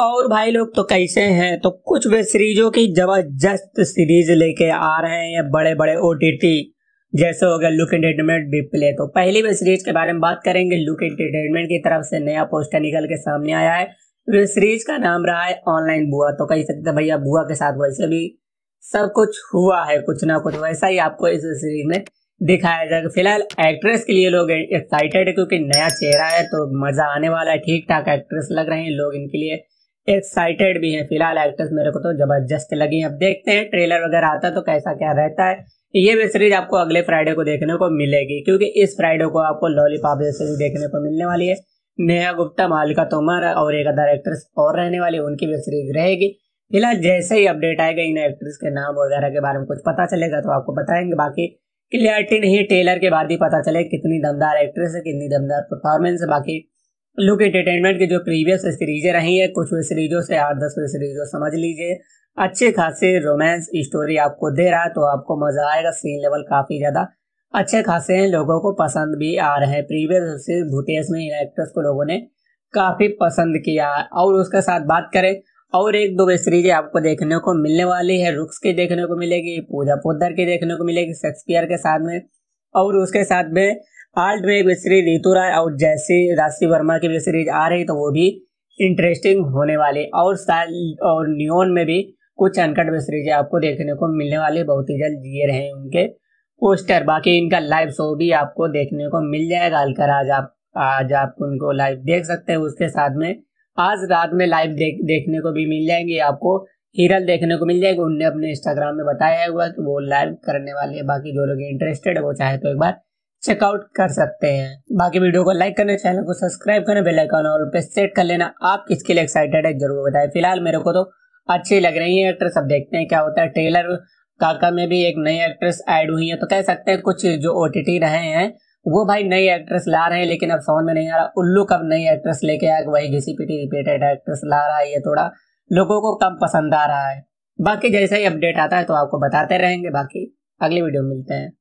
और भाई लोग तो कैसे हैं तो कुछ वेब सीरीजों की जबरदस्त सीरीज लेके आ रहे हैं बड़े बड़े ओ जैसे हो गया लुक एंटरटेनमेंट बी प्ले तो पहली वेब सीरीज के बारे में बात करेंगे लुक एंटरटेनमेंट की तरफ से नया पोस्टर निकल के सामने आया है वेब सीरीज का नाम रहा है ऑनलाइन बुआ तो कही सकते भैया बुआ के साथ वैसे भी सब कुछ हुआ है कुछ ना कुछ वैसा ही आपको इस सीरीज में दिखाया जाएगा फिलहाल एक्ट्रेस के लिए लोग एक्साइटेड है क्योंकि नया चेहरा है तो मज़ा आने वाला है ठीक ठाक एक्ट्रेस लग रहे हैं लोग इनके लिए एक्साइटेड भी है फिलहाल एक्टर्स मेरे को तो जबरदस्त लगी अब देखते हैं ट्रेलर वगैरह आता है तो कैसा क्या रहता है ये वेब सीरीज आपको अगले फ्राइडे को देखने को मिलेगी क्योंकि इस फ्राइडे को आपको लॉलीपॉप वेब सीरीज देखने को मिलने वाली है नेहा गुप्ता मालिका तोमर और एक अदर एक्ट्रेस और रहने वाली उनकी वेब सीरीज रहेगी फिलहाल जैसे ही अपडेट आएगा इन एक्ट्रेस के नाम वगैरह के बारे में कुछ पता चलेगा तो आपको बताएंगे बाकी क्लियरिटी नहीं टेलर के बाद ही पता चले कितनी दमदार एक्ट्रेस है कितनी दमदार परफॉर्मेंस है बाकी लुक एंटरटेनमेंट के जो प्रीवियस सीरीजें रही हैं कुछ सीरीजों से आठ दस सीरीजों समझ लीजिए अच्छे खासे रोमांस स्टोरी आपको दे रहा है तो आपको मज़ा आएगा सीन लेवल काफ़ी ज़्यादा अच्छे खासे हैं लोगों को पसंद भी आ रहे हैं प्रीवियस से भूतेश में इन एक्ट्रेस को लोगों ने काफ़ी पसंद किया है और उसके साथ बात करें और एक दो सीरीजें आपको देखने को मिलने वाली है रुक्स की देखने को मिलेगी पूजा पोदर की देखने को मिलेगी शेक्सपियर के साथ में और उसके साथ में आल्ट में वेब सीरीज ऋतु राय और जैसे राशि वर्मा की वेब सीरीज आ रही तो वो भी इंटरेस्टिंग होने वाली और साल और न्योन में भी कुछ अनकट वेब सीरीज आपको देखने को मिलने वाली बहुत ही जल्द ये रहे उनके पोस्टर बाकी इनका लाइव शो भी आपको देखने को मिल जाएगा हल्कर आज आप आज आप उनको लाइव देख सकते हैं उसके साथ में आज रात में लाइव देख देखने को भी मिल जाएंगे आपको हीरल देखने को मिल जाएगी उनने अपने इंस्टाग्राम में बताया हुआ कि वो लाइव करने वाले हैं बाकी जो लोग इंटरेस्टेड है वो चाहे तो एक बार चेकआउट कर सकते हैं बाकी वीडियो को लाइक करना चैनल को सब्सक्राइब करना बेल आइकन और पे सेट कर लेना आप किसके लिए एक्साइटेड है जरूर बताएं फिलहाल मेरे को तो अच्छी लग रही है एक्ट्रेस अब देखते हैं क्या होता है ट्रेलर काका में भी एक नई एक्ट्रेस ऐड हुई है तो कह सकते हैं कुछ जो ओ रहे हैं वो भाई नई एक्ट्रेस ला रहे हैं लेकिन अब समझ में नहीं आ रहा उल्लू कब नई एक्ट्रेस लेके आया वही घिसीपिटी रिपीटेड एक्ट्रेस ला रहा है ये थोड़ा लोगों को कम पसंद आ रहा है बाकी जैसे ही अपडेट आता है तो आपको बताते रहेंगे बाकी अगली वीडियो में मिलते हैं